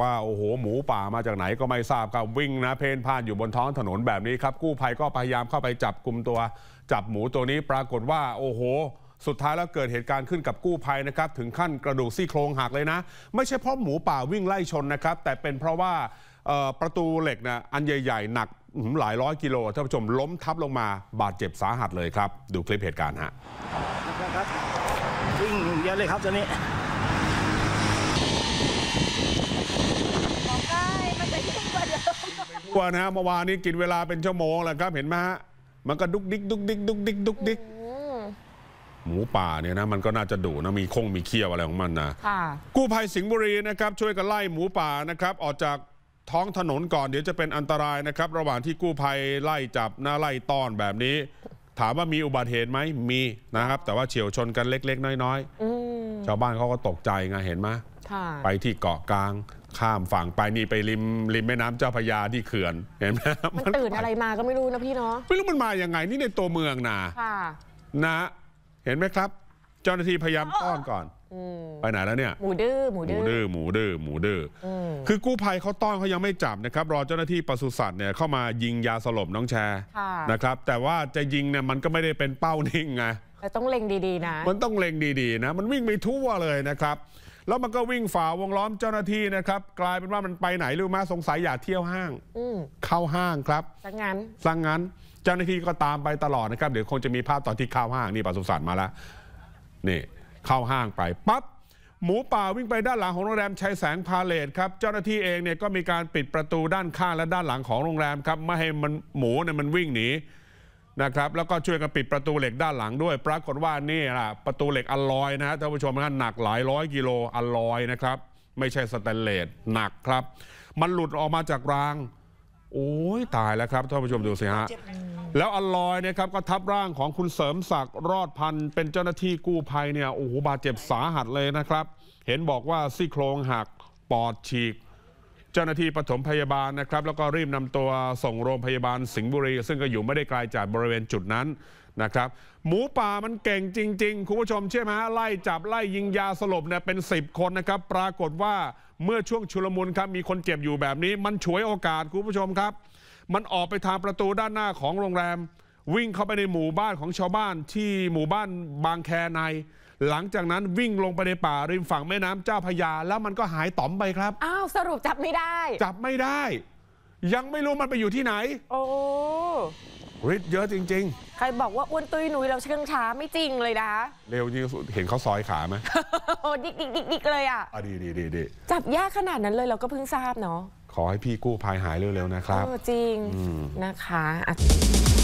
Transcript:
ว่าโอ้โหหมูป่ามาจากไหนก็ไม่ทราบครับวิ่งนะเพนพ่านอยู่บนท้องถนนแบบนี้ครับ กู้ภัยก็พยายามเข้าไปจับกลุ่มตัวจับหมูตัวนี้ปรากฏว่าโอ้โหสุดท้ายแล้วเกิดเหตุการณ์ขึ้นกับกู้ภัยนะครับถึงขั้นกระดูกซี่โครงหักเลยนะ ไม่ใช่เพราะหมูป่าวิ่งไล่ชนนะครับ แต่เป็นเพราะว่าประตูเหล็กนะอันใหญ่ๆ หนักหลายร้อยกิโลท่านผู้ชมล้มทับลงมา บาดเจ็บสาหัสเลยครับ ดูคลิปเหตุการณ์ฮะวิ่งเยอะเลยครับตอนนี้กลัวนะเมื่อวานนี้กินเวลาเป็นชั่วโมงแหละครับเห็นไหมฮะมันก็ดุกดิกดุกดิกดุกดิกดุกดิกหมูป่าเนี่ยนะมันก็น่าจะดุนะมีคงมีเคี้ยวอะไรของมันนะกู้ภัยสิงห์บุรีนะครับ ช่วยกันไล่หมูป่านะครับ ออกจากท้องถนนก่อนเดี๋ยวจะเป็นอันตรายนะครับ ระหว่างที่กู้ภัยไล่จับหน้าไล่ต้อนแบบนี้ ถามว่ามีอุบัติเหตุไหมมีนะครับ แต่ว่าเฉียวชนกันเล็กๆ น้อยๆชาวบ้านเขาก็ตกใจไงเห็นไหมไปที่เกาะกลางข้ามฝั่งไปนี่ไปริมริมแม่น้ำเจ้าพยาที่เขื่อนเห็นไหมมันตื่นอะไรมาก็ไม่รู้นะพี่เนาะไม่รู้มันมาอย่างไงนี่ในตัวเมืองนะนะ เห็นไหมครับ เจ้าหน้าที่พยายามต้อนก่อนไปไหนแล้วเนี่ยหมูดื้อหมูดื้อหมูดื้อหมูดื้อคือกู้ภัยเขาต้อนเขายังไม่จับนะครับ รอเจ้าหน้าที่ปศุสัตว์เนี่ยเข้ามายิงยาสลบน้องแชร์นะครับ แต่ว่าจะยิงเนี่ยมันก็ไม่ได้เป็นเป้านิ่งไงแต่ต้องเล็งดีๆนะ มันต้องเล็งดีๆ นะ มันวิ่งไปทั่วเลยนะครับแล้วมันก็วิ่งฝ่าวงล้อมเจ้าหน้าที่นะครับ กลายเป็นว่ามันไปไหนรู้ไหมสงสัยอยากเที่ยวห้างเข้าห้างครับสังงานสังงานเจ้าหน้าที่ก็ตามไปตลอดนะครับเดี๋ยวคงจะมีภาพตอนที่เข้าห้างนี่ปราสุสา์มาแล้วนี่เข้าห้างไปปั๊บหมูป่าวิ่งไปด้านหลังของโรงแรมชัยแสงพาเลตครับเจ้าหน้าที่เองเนี่ยก็มีการปิดประตูด้านข้างและด้านหลังของโรงแรมครับไม่ให้มันหมูเนี่ยมันวิ่งหนีนะครับแล้วก็ช่วยกันปิดประตูเหล็กด้านหลังด้วยปรากฏว่านี่แหละประตูเหล็กอลลอยนะฮะท่านผู้ชมนะหนักหลายร้อยกิโลอลลอยนะครับ ไม่ใช่สแตนเลสหนักครับ มันหลุดออกมาจากราง โอ้ยตายแล้วครับท่านผู้ชมดูสิฮะแล้วอลอยนะครับก็ทับร่างของคุณเสริมศักดิ์รอดพันเป็นเจ้าหน้าที่กู้ภัยเนี่ยโอ้โหบาดเจ็บสาหัสเลยนะครับ เห็นบอกว่าซี่โครงหักปอดฉีกเจ้าหน้าที่ปฐมพยาบาลนะครับ แล้วก็รีบนำตัวส่งโรงพยาบาลสิงห์บุรีซึ่งก็อยู่ไม่ได้ไกลาจากบริเวณจุดนั้นนะครับ หมูป่ามันเก่งจริงๆ คุณผู้ชมเชื่อไหมฮะไล่จับไล่ยิงยาสลบเนี่ยเป็น 10 คนนะครับ ปรากฏว่าเมื่อช่วงชุลมุนครับมีคนเจ็บอยู่แบบนี้ มันฉวยโอกาส คุณผู้ชมครับ มันออกไปทางประตูด้านหน้าของโรงแรม วิ่งเข้าไปในหมู่บ้านของชาวบ้านที่หมู่บ้านบางแคในหลังจากนั้นวิ่งลงไปในป่าริมฝั่งแม่น้ำเจ้าพยาแล้วมันก็หายต๋อมไปครับ อ้าว สรุปจับไม่ได้ จับไม่ได้ ยังไม่รู้มันไปอยู่ที่ไหน โอ้ฤทธิ์เยอะจริง ๆ ใครบอกว่าอ้วนตุยหนุย เราเชื่องช้าไม่จริงเลยนะ เร็วจริง เห็นเขาซอยขาไหมโอ้ดิกดิกดิกดิกเลยอ่ะอดีดีดีดีจับยากขนาดนั้นเลยเราก็เพิ่งทราบเนาะ ขอให้พี่กู้ภัยหายเร็วๆนะครับจริงนะคะ